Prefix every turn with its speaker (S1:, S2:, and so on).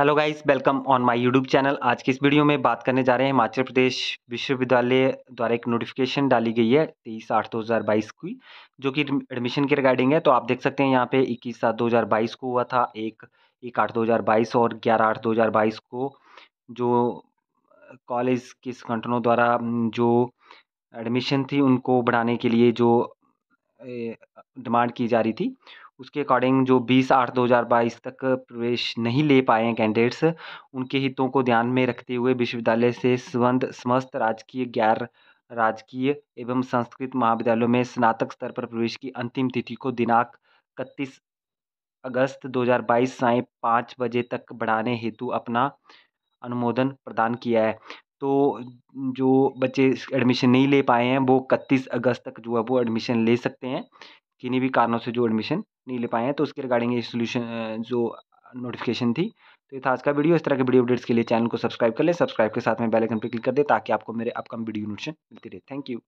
S1: hello guys welcome on my YouTube channel आज की इस वीडियो में बात करने जा रहे हैं हिमाचल प्रदेश विश्वविद्यालय द्वारा एक नोटिफिकेशन डाली गई है तेईस आठ दो हज़ार बाईस की जो कि एडमिशन की रिगार्डिंग है तो आप देख सकते हैं यहाँ पे इक्कीस सात दो हज़ार बाईस को हुआ था एक एक आठ दो हज़ार बाईस और ग्यारह आठ दो हज़ार बाईस को जो कॉलेज के संगठनों द्वारा जो एडमिशन थी उनको बढ़ाने के लिए जो डिमांड की जा रही थी उसके अकॉर्डिंग जो बीस आठ दो हज़ार बाईस तक प्रवेश नहीं ले पाए हैं कैंडिडेट्स उनके हितों को ध्यान में रखते हुए विश्वविद्यालय से संबंध समस्त राजकीय गैर राजकीय एवं संस्कृत महाविद्यालयों में स्नातक स्तर पर प्रवेश की अंतिम तिथि को दिनांक इकतीस अगस्त 2022 साय पाँच बजे तक बढ़ाने हेतु अपना अनुमोदन प्रदान किया है तो जो बच्चे एडमिशन नहीं ले पाए हैं वो इकतीस अगस्त तक जो है वो एडमिशन ले सकते हैं किन्हीं भी कारणों से जो एडमिशन नहीं ले पाए हैं तो उसके रिगार्डिंग ये सोल्यूशन जो नोटिफिकेशन थी तो ये था आज का वीडियो इस तरह के वीडियो अपडेट्स के लिए चैनल को सब्सक्राइब कर लें सब्सक्राइब के साथ में बेल आइकन पर क्लिक कर दें ताकि आपको मेरे अपकम वीडियो नोटिफिकेशन मिलती रहे थैंक यू